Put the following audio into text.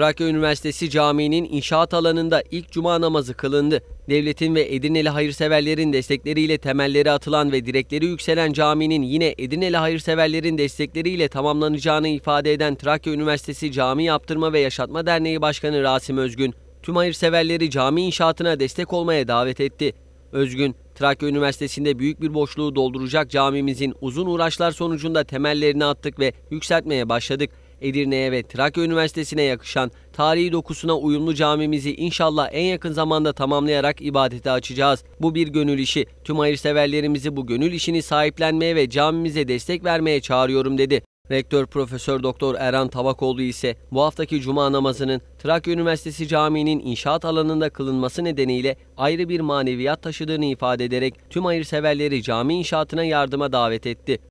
Trakya Üniversitesi Camii'nin inşaat alanında ilk cuma namazı kılındı. Devletin ve Edirneli hayırseverlerin destekleriyle temelleri atılan ve direkleri yükselen caminin yine Edirneli hayırseverlerin destekleriyle tamamlanacağını ifade eden Trakya Üniversitesi Cami Yaptırma ve Yaşatma Derneği Başkanı Rasim Özgün, tüm hayırseverleri cami inşaatına destek olmaya davet etti. Özgün, Trakya Üniversitesi'nde büyük bir boşluğu dolduracak camimizin uzun uğraşlar sonucunda temellerini attık ve yükseltmeye başladık. Edirne'ye ve Trakya Üniversitesi'ne yakışan tarihi dokusuna uyumlu camimizi inşallah en yakın zamanda tamamlayarak ibadete açacağız. Bu bir gönül işi. Tüm hayırseverlerimizi bu gönül işini sahiplenmeye ve camimize destek vermeye çağırıyorum dedi. Rektör Profesör Doktor Erhan Tavakoğlu ise bu haftaki cuma namazının Trakya Üniversitesi Camii'nin inşaat alanında kılınması nedeniyle ayrı bir maneviyat taşıdığını ifade ederek tüm hayırseverleri cami inşaatına yardıma davet etti.